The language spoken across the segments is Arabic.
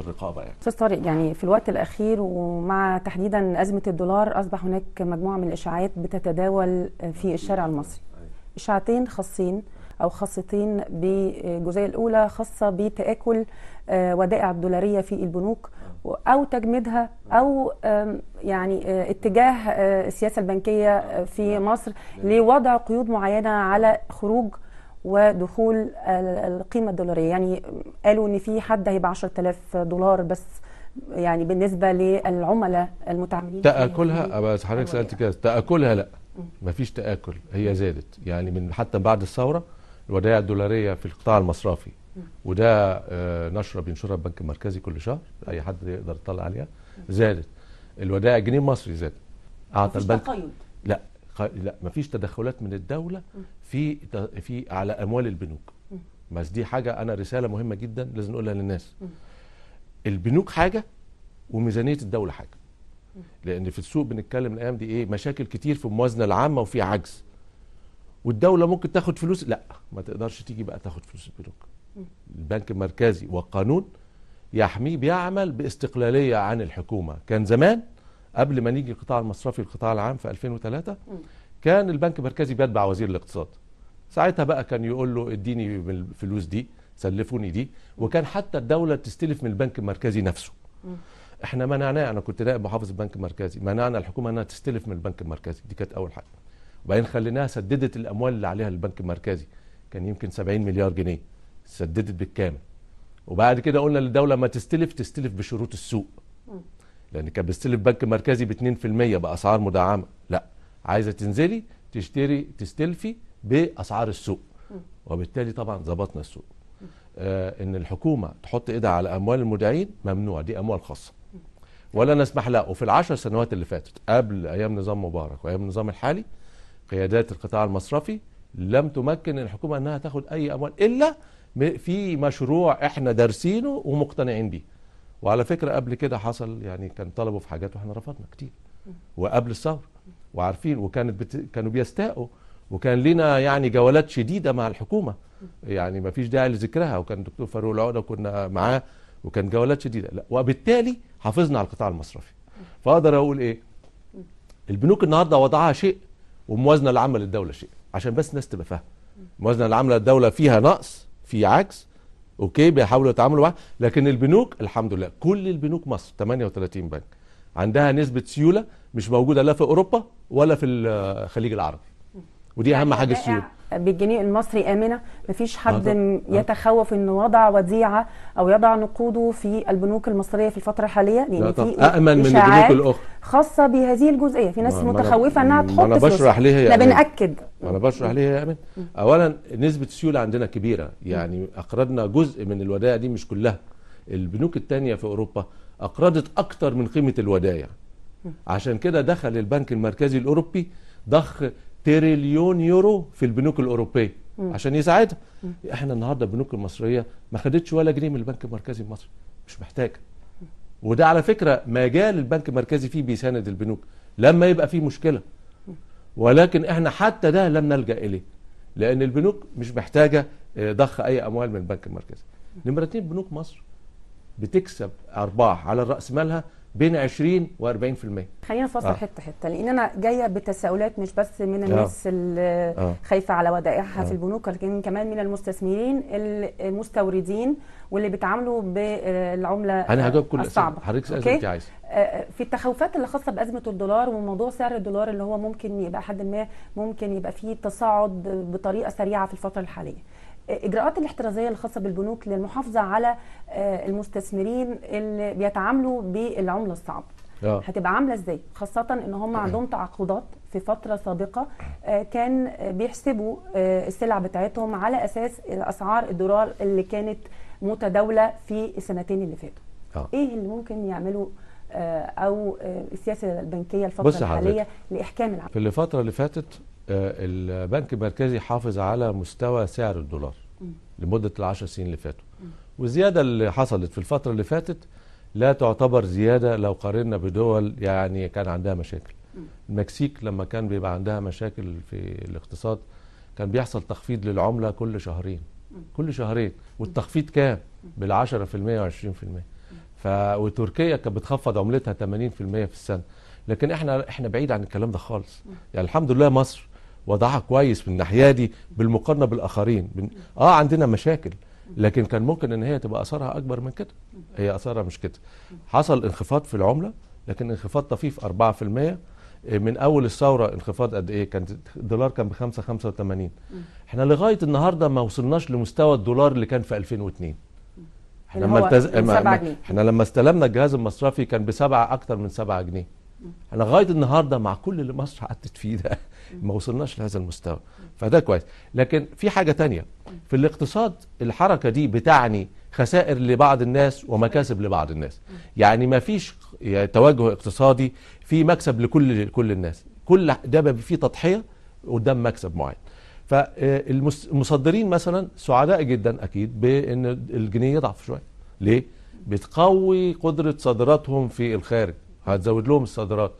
الرقابه يعني استاذ طارق يعني في الوقت الاخير ومع تحديدا ازمه الدولار اصبح هناك مجموعه من الاشاعات بتتداول في الشارع المصري اشاعتين خاصين او خاصتين بالجزئيه الاولى خاصه بتاكل آه، ودائع الدولاريه في البنوك او تجميدها او يعني آه، اتجاه آه، السياسه البنكيه في نعم. مصر لوضع قيود معينه على خروج ودخول القيمه الدولاريه يعني قالوا ان في حد هيبقى 10000 دولار بس يعني بالنسبه للعملاء المتعاملين تاكلها بس حضرتك سالت كده تاكلها لا مفيش تاكل هي زادت يعني من حتى بعد الثوره الودائع الدولاريه في القطاع المصرفي وده آه، نشره بينشرها البنك المركزي كل شهر اي حد يقدر يطلع عليها زادت الودائع الجنيه المصري زادت اعطى البنك تقيد لا لا مفيش تدخلات من الدوله في في على اموال البنوك بس دي حاجه انا رساله مهمه جدا لازم نقولها للناس البنوك حاجه وميزانيه الدوله حاجه لان في السوق بنتكلم الايام دي ايه مشاكل كتير في الموازنه العامه وفي عجز والدوله ممكن تاخد فلوس لا ما تقدرش تيجي بقى تاخد فلوس البنوك البنك المركزي والقانون يحميه بيعمل باستقلاليه عن الحكومه كان زمان قبل ما نيجي القطاع المصرفي القطاع العام في 2003 كان البنك المركزي بيتبع وزير الاقتصاد ساعتها بقى كان يقول له اديني الفلوس دي سلفوني دي وكان حتى الدوله تستلف من البنك المركزي نفسه احنا منعناه انا كنت نائب محافظ البنك المركزي منعنا الحكومه انها تستلف من البنك المركزي دي كانت اول حاجه وبعدين خليناها سددت الاموال اللي عليها البنك المركزي كان يمكن 70 مليار جنيه سددت بالكامل وبعد كده قلنا للدوله ما تستلف تستلف بشروط السوق لان كان بيستلف بنك مركزي ب 2% باسعار مدعمه لا عايزه تنزلي تشتري تستلفي باسعار السوق وبالتالي طبعا ظبطنا السوق آه ان الحكومه تحط ايدها على اموال المودعين ممنوع دي اموال خاصه ولا نسمح لها وفي العشر سنوات اللي فاتت قبل ايام نظام مبارك وايام النظام الحالي قيادات القطاع المصرفي لم تمكن الحكومه انها تاخد اي اموال الا في مشروع احنا دارسينه ومقتنعين بيه وعلى فكره قبل كده حصل يعني كان طلبوا في حاجات واحنا رفضنا كتير وقبل الثوره وعارفين وكانت بت... كانوا بيستاءوا وكان لنا يعني جولات شديده مع الحكومه يعني ما فيش داعي لذكرها وكان الدكتور فاروق العقده كنا معاه وكان جولات شديده لا وبالتالي حافظنا على القطاع المصرفي فاقدر اقول ايه البنوك النهارده وضعها شيء والموازنه العامه للدوله شيء عشان بس الناس تبقى فاهمه الموازنه العامه للدوله فيها نقص في عجز اوكي بيحاولوا يتعاملوا معاه لكن البنوك الحمد لله كل البنوك مصر 38 بنك عندها نسبه سيوله مش موجوده لا في اوروبا ولا في الخليج العربي ودي اهم حاجه يعني السيوله بالجنيه المصري امنه مفيش حد يتخوف انه وضع وديعه او يضع نقوده في البنوك المصريه في الفتره الحاليه لان في امن من البنوك الاخرى خاصه بهذه الجزئيه في ناس ما متخوفه انها تحط انا بشرح ليه يا احنا بناكد انا بشرح ليه يا امين اولا نسبه السيوله عندنا كبيره يعني اقرضنا جزء من الودائع دي مش كلها البنوك الثانيه في اوروبا اقرضت اكتر من قيمه الودائع عشان كده دخل البنك المركزي الاوروبي ضخ تريليون يورو في البنوك الاوروبيه م. عشان يساعدها احنا النهارده البنوك المصريه ما خدتش ولا جنيه من البنك المركزي المصري مش محتاجه وده على فكره مجال البنك المركزي فيه بيساند البنوك لما يبقى فيه مشكله ولكن احنا حتى ده لم نلجا اليه لان البنوك مش محتاجه آه، ضخ اي اموال من البنك المركزي نمره 2 بنوك مصر بتكسب ارباح على راس مالها بين 20 و40% خلينا نفصل آه. حته حته لان انا جايه بتساؤلات مش بس من آه. الناس آه. اللي آه. خايفه على ودائعها آه. في البنوك لكن كمان من المستثمرين المستوردين واللي بيتعاملوا بالعمله انا هجاوب كل الصعبه حضرتك اسئله انت عايزه آه، آه، في التخوفات اللي خاصه بازمه الدولار وموضوع سعر الدولار اللي هو ممكن يبقى حد ما ممكن يبقى فيه تصاعد بطريقه سريعه في الفتره الحاليه اجراءات الاحترازيه الخاصه بالبنوك للمحافظه على آه، المستثمرين اللي بيتعاملوا بالعمله الصعبه أوه. هتبقى عامله ازاي خاصه ان هم عندهم تعاقدات في فتره سابقه آه، كان بيحسبوا آه، السلع بتاعتهم على اساس اسعار الدولار اللي كانت متداوله في السنتين اللي فاتوا أوه. ايه اللي ممكن يعملوا او السياسه البنكيه الفتره الحاليه لاحكام العمل في الفتره اللي فاتت البنك المركزي حافظ على مستوى سعر الدولار لمدة العشر سنين اللي فاتوا والزيادة اللي حصلت في الفترة اللي فاتت لا تعتبر زيادة لو قارنا بدول يعني كان عندها مشاكل المكسيك لما كان بيبقى عندها مشاكل في الاقتصاد كان بيحصل تخفيض للعملة كل شهرين كل شهرين والتخفيض كام بال10% و20% ف... وتركيا كانت بتخفض عملتها 80% في السنة لكن احنا احنا بعيد عن الكلام ده خالص يعني الحمد لله مصر وضعها كويس من الناحيه دي بالمقارنه بالاخرين بن... اه عندنا مشاكل لكن كان ممكن ان هي تبقى اثارها اكبر من كده هي اثارها مش كده حصل انخفاض في العمله لكن انخفاض طفيف 4% من اول الثوره انخفاض قد ايه كان الدولار كان ب 5 85 احنا لغايه النهارده ما وصلناش لمستوى الدولار اللي كان في 2002 احنا لما التز... احنا لما استلمنا الجهاز المصرفي كان ب 7 اكتر من 7 جنيه انا لغايه النهارده مع كل اللي مصر عدت فيه ده ما وصلناش لهذا المستوى فده كويس لكن في حاجه تانية في الاقتصاد الحركه دي بتعني خسائر لبعض الناس ومكاسب لبعض الناس يعني ما فيش توجه اقتصادي في مكسب لكل كل الناس كل ده في تضحيه قدام مكسب معين فالمصدرين آه، مثلا سعداء جدا اكيد بان الجنيه يضعف شويه ليه بتقوي قدره صادراتهم في الخارج هتزود لهم الصادرات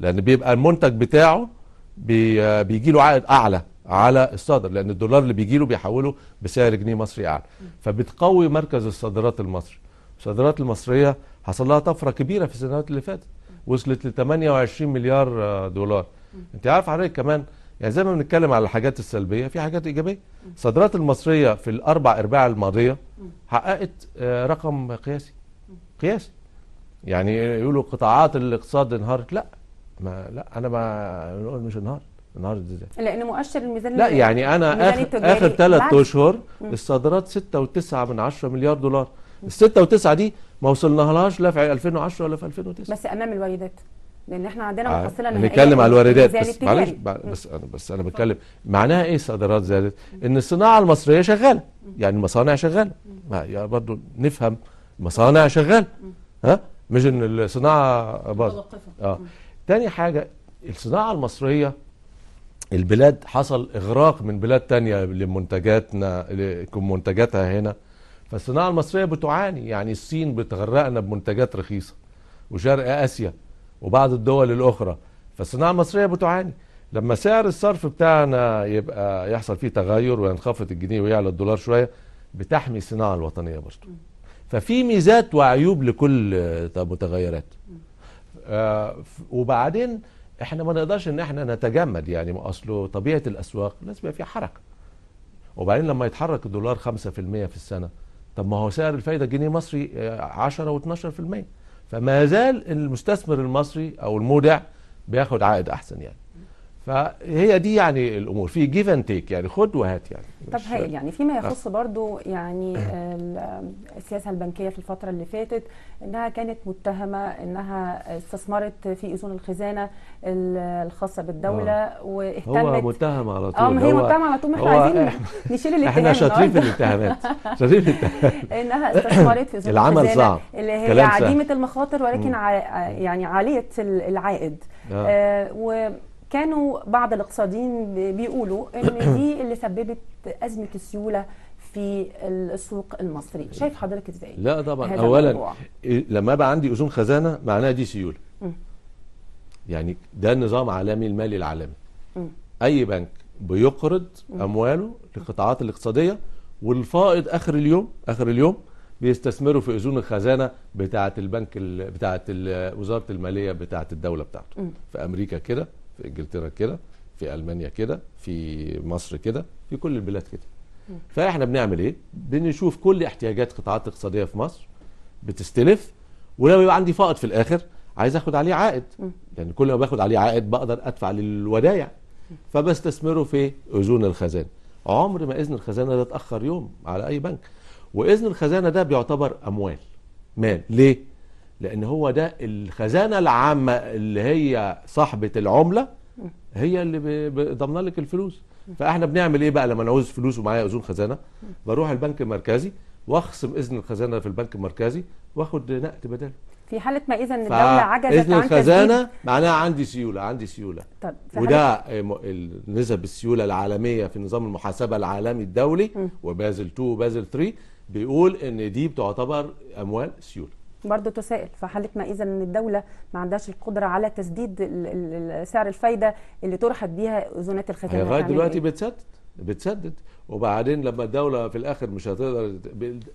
لان بيبقى المنتج بتاعه بي بيجي له عائد اعلى على الصادر لان الدولار اللي بيجي له بيحوله بسعر جنيه مصري اعلى فبتقوي مركز الصادرات المصري الصادرات المصريه حصل لها طفره كبيره في السنوات اللي فاتت وصلت ل 28 مليار دولار انت عارف حضرتك كمان يعني زي ما بنتكلم على الحاجات السلبيه في حاجات ايجابيه الصادرات المصريه في الاربع ارباع الماضيه حققت آه، رقم قياسي قياسي يعني يقولوا قطاعات الاقتصاد انهارت لا ما لا انا ما نقول مش انهارت انهارت ازاي؟ لان مؤشر الميزان لا يعني انا اخر اخر ثلاث اشهر الصادرات 6.9 من 10 مليار دولار ال 6.9 دي ما وصلناهاش لا في 2010 ولا في 2009 بس امام الواردات لان احنا عندنا آه، محصله نهائيه بنتكلم على الواردات بس معلش بس انا بس انا بتكلم معناها ايه الصادرات زادت؟ ان الصناعه المصريه شغاله يعني المصانع شغاله برضه نفهم مصانع شغاله ها مش ان الصناعه باظت اه تاني حاجه الصناعه المصريه البلاد حصل اغراق من بلاد تانية لمنتجاتنا منتجاتها هنا فالصناعه المصريه بتعاني يعني الصين بتغرقنا بمنتجات رخيصه وشرق اسيا وبعض الدول الاخرى فالصناعه المصريه بتعاني لما سعر الصرف بتاعنا يبقى يحصل فيه تغير وينخفض الجنيه ويعلى الدولار شويه بتحمي الصناعه الوطنيه برضه ففي ميزات وعيوب لكل آه، متغيرات آه، وبعدين احنا ما نقدرش ان احنا نتجمد يعني ما اصله طبيعه الاسواق لازم يبقى في حركه وبعدين لما يتحرك الدولار 5% في السنه طب ما هو سعر الفايده الجنيه المصري 10 و12% فما زال المستثمر المصري او المودع بياخد عائد احسن يعني فهي دي يعني الامور في جيف اند تيك يعني خد وهات يعني طب هايل يعني فيما يخص آه. برضو يعني السياسه البنكيه في الفتره اللي فاتت انها كانت متهمه انها استثمرت في اذون الخزانه الخاصه بالدوله آه. واهتمت هو متهم على طول اه هي متهمه على طول ما احنا عايزين نشيل الاتهام احنا شاطرين في الاتهامات شاطرين في الاتهامات انها استثمرت في اذون العمل الخزانه صعب. اللي هي عديمه المخاطر ولكن ع... يعني عاليه العائد آه. آه كانوا بعض الاقتصاديين بيقولوا ان دي اللي سببت ازمه السيوله في السوق المصري شايف حضرتك ازاي لا طبعا اولا الموضوع. إيه، لما بقى عندي اذون خزانه معناها دي سيوله يعني ده نظام عالمي المالي العالمي اي بنك بيقرض امواله للقطاعات الاقتصاديه والفائض اخر اليوم اخر اليوم بيستثمره في اذون الخزانه بتاعه البنك بتاعه وزاره الماليه بتاعه الدوله بتاعته في امريكا كده في انجلترا كده في المانيا كده في مصر كده في كل البلاد كده فاحنا بنعمل ايه بنشوف كل احتياجات قطاعات اقتصاديه في مصر بتستلف ولو يبقى عندي فائض في الاخر عايز اخد عليه عائد لان يعني كل ما باخد عليه عائد بقدر ادفع للودايع فبستثمره في اذون الخزانه عمر ما اذن الخزانه ده اتاخر يوم على اي بنك واذن الخزانه ده بيعتبر اموال مال ليه لان هو ده الخزانه العامه اللي هي صاحبه العمله هي اللي ضامنه لك الفلوس فاحنا بنعمل ايه بقى لما انا عاوز فلوس ومعايا اذون خزانه بروح البنك المركزي واخصم اذن الخزانه في البنك المركزي واخد نقد بداله في حاله ما اذا الدوله عجزت اذن عن الخزانه معناها عندي سيوله عندي سيوله طب وده نسب السيوله العالميه في نظام المحاسبه العالمي الدولي وبازل 2 وبازل 3 بيقول ان دي بتعتبر اموال سيوله برضه تسائل حاله ما اذا ان الدوله ما عندهاش القدره على تسديد سعر الفايده اللي طرحت بيها اذونات الختان لغايه دلوقتي إيه؟ بتسدد بتسدد وبعدين لما الدوله في الاخر مش هتقدر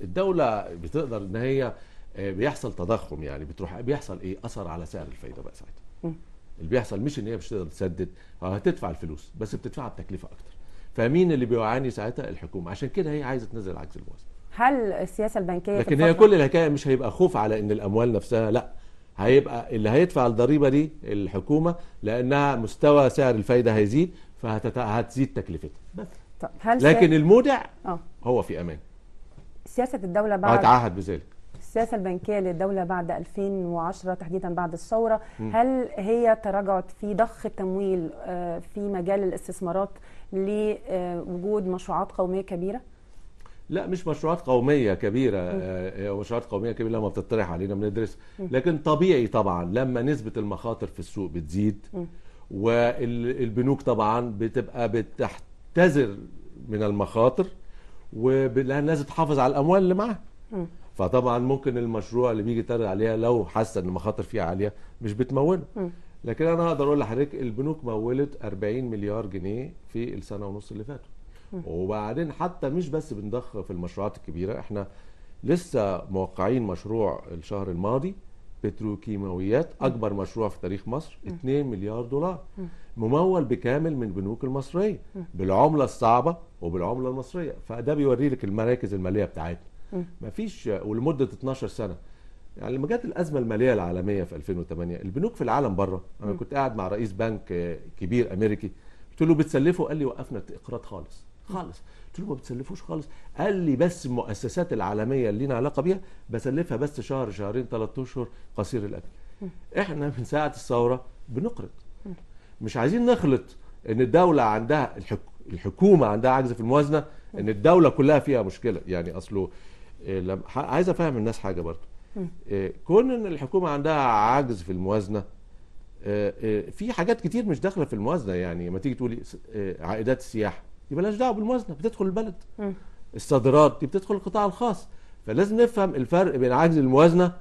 الدوله بتقدر ان هي آه، بيحصل تضخم يعني بتروح بيحصل ايه اثر على سعر الفايده بقى ساعتها اللي بيحصل مش ان هي مش تقدر تسدد آه، هتدفع الفلوس بس بتدفعها بتكلفه اكتر فمين اللي بيعاني ساعتها الحكومه عشان كده هي عايزه تنزل عجز الموازنه هل السياسه البنكيه لكن هي كل الحكايه مش هيبقى خوف على ان الاموال نفسها لا هيبقى اللي هيدفع الضريبه دي الحكومه لانها مستوى سعر الفايده هيزيد فهتزيد تكلفتها طب هل لكن المودع أوه. هو في امان سياسه الدوله بعد هتعهد بذلك السياسه البنكيه للدوله بعد 2010 تحديدا بعد الثوره هل هي تراجعت في ضخ التمويل آه، في مجال الاستثمارات لوجود مشروعات قوميه كبيره لا مش مشروعات قوميه كبيره آه، آه، مشروعات قوميه كبيره لما بتطرح علينا بندرس لكن طبيعي طبعا لما نسبه المخاطر في السوق بتزيد والبنوك طبعا بتبقى بتحتذر من المخاطر ولها لازم تحافظ على الاموال اللي معاها فطبعا ممكن المشروع اللي بيجي ترد عليها لو حاسه ان المخاطر فيه عاليه مش بتموله لكن انا اقدر اقول لحضرتك البنوك مولت 40 مليار جنيه في السنه ونص اللي فاتوا وبعدين حتى مش بس بنضخ في المشروعات الكبيره احنا لسه موقعين مشروع الشهر الماضي بتروكيماويات اكبر مشروع في تاريخ مصر 2 مليار دولار ممول بكامل من البنوك المصريه بالعمله الصعبه وبالعمله المصريه فده بيوري لك المراكز الماليه بتاعتنا مفيش ولمده 12 سنه يعني لما جت الازمه الماليه العالميه في 2008 البنوك في العالم بره انا كنت قاعد مع رئيس بنك كبير امريكي قلت له بتسلفه قال لي وقفنا الاقراض خالص خالص قلت له ما بتسلفوش خالص قال لي بس المؤسسات العالميه اللي لينا علاقه بيها بسلفها بس شهر شهرين ثلاث اشهر قصير الاجل احنا من ساعه الثوره بنقرض مش عايزين نخلط ان الدوله عندها الحك... الحكومه عندها عجز في الموازنه ان الدوله كلها فيها مشكله يعني اصله آه، لم... عايز افهم الناس حاجه برضه آه، كون ان الحكومه عندها عجز في الموازنه آه، في حاجات كتير مش داخله في الموازنه يعني ما تيجي تقولي عائدات السياحه دي لهاش دعوه بالموازنه بتدخل البلد الصادرات دي بتدخل القطاع الخاص فلازم نفهم الفرق بين عجز الموازنه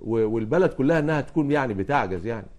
والبلد كلها انها تكون يعني بتعجز يعني